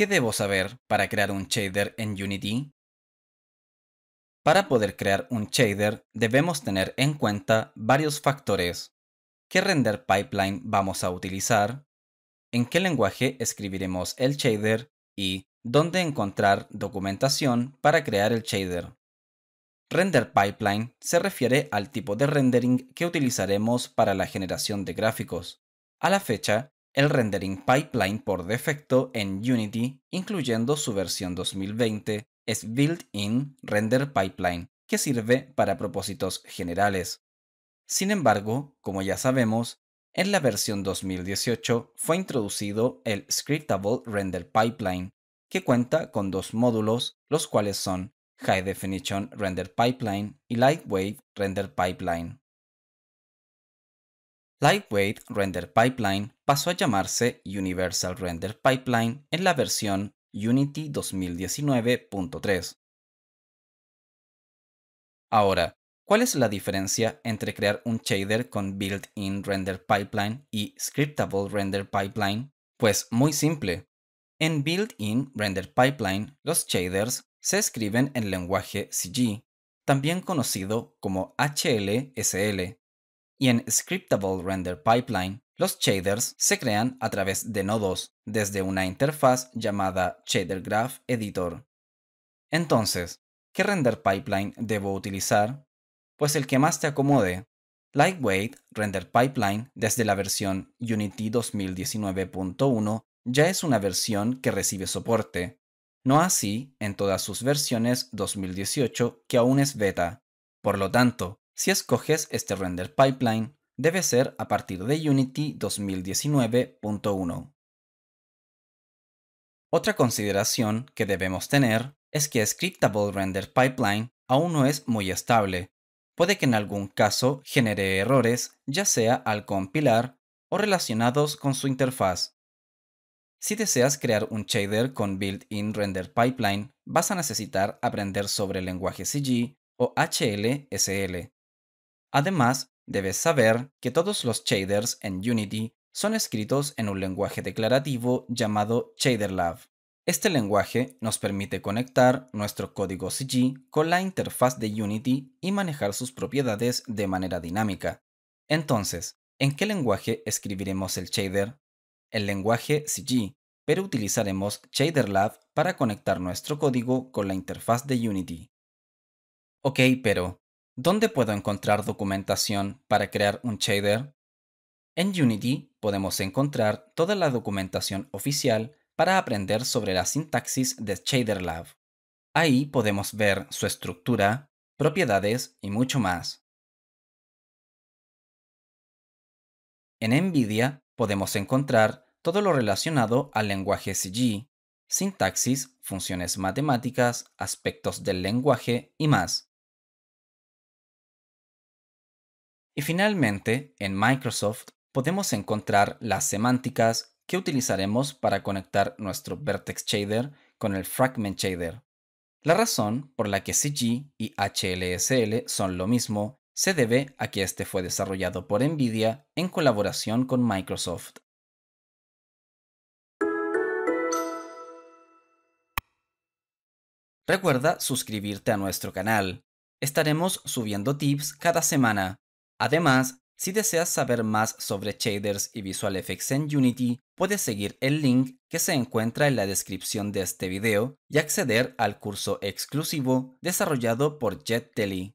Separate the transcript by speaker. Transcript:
Speaker 1: ¿Qué debo saber para crear un shader en Unity? Para poder crear un shader debemos tener en cuenta varios factores. ¿Qué render pipeline vamos a utilizar? ¿En qué lenguaje escribiremos el shader? ¿Y dónde encontrar documentación para crear el shader? Render pipeline se refiere al tipo de rendering que utilizaremos para la generación de gráficos. A la fecha, el rendering pipeline por defecto en Unity, incluyendo su versión 2020, es Built-in Render Pipeline, que sirve para propósitos generales. Sin embargo, como ya sabemos, en la versión 2018 fue introducido el Scriptable Render Pipeline, que cuenta con dos módulos, los cuales son High Definition Render Pipeline y Lightweight Render Pipeline. Lightweight Render Pipeline pasó a llamarse Universal Render Pipeline en la versión Unity 2019.3. Ahora, ¿cuál es la diferencia entre crear un shader con built-in render pipeline y scriptable render pipeline? Pues muy simple. En built-in render pipeline, los shaders se escriben en lenguaje CG, también conocido como HLSL, y en scriptable render pipeline los shaders se crean a través de nodos, desde una interfaz llamada Shader Graph Editor. Entonces, ¿qué render pipeline debo utilizar? Pues el que más te acomode. Lightweight Render Pipeline desde la versión Unity 2019.1 ya es una versión que recibe soporte, no así en todas sus versiones 2018 que aún es beta. Por lo tanto, si escoges este render pipeline, debe ser a partir de Unity 2019.1. Otra consideración que debemos tener es que Scriptable Render Pipeline aún no es muy estable. Puede que en algún caso genere errores, ya sea al compilar o relacionados con su interfaz. Si deseas crear un shader con built-in render pipeline, vas a necesitar aprender sobre el lenguaje CG o HLSL. Además, Debes saber que todos los shaders en Unity son escritos en un lenguaje declarativo llamado ShaderLab. Este lenguaje nos permite conectar nuestro código CG con la interfaz de Unity y manejar sus propiedades de manera dinámica. Entonces, ¿en qué lenguaje escribiremos el shader? El lenguaje CG, pero utilizaremos ShaderLab para conectar nuestro código con la interfaz de Unity. Ok, pero ¿Dónde puedo encontrar documentación para crear un shader? En Unity podemos encontrar toda la documentación oficial para aprender sobre la sintaxis de ShaderLab. Ahí podemos ver su estructura, propiedades y mucho más. En NVIDIA podemos encontrar todo lo relacionado al lenguaje CG, sintaxis, funciones matemáticas, aspectos del lenguaje y más. Y finalmente, en Microsoft podemos encontrar las semánticas que utilizaremos para conectar nuestro vertex shader con el fragment shader. La razón por la que CG y HLSL son lo mismo se debe a que este fue desarrollado por Nvidia en colaboración con Microsoft. Recuerda suscribirte a nuestro canal. Estaremos subiendo tips cada semana. Además, si deseas saber más sobre shaders y visual effects en Unity, puedes seguir el link que se encuentra en la descripción de este video y acceder al curso exclusivo desarrollado por JetTelly.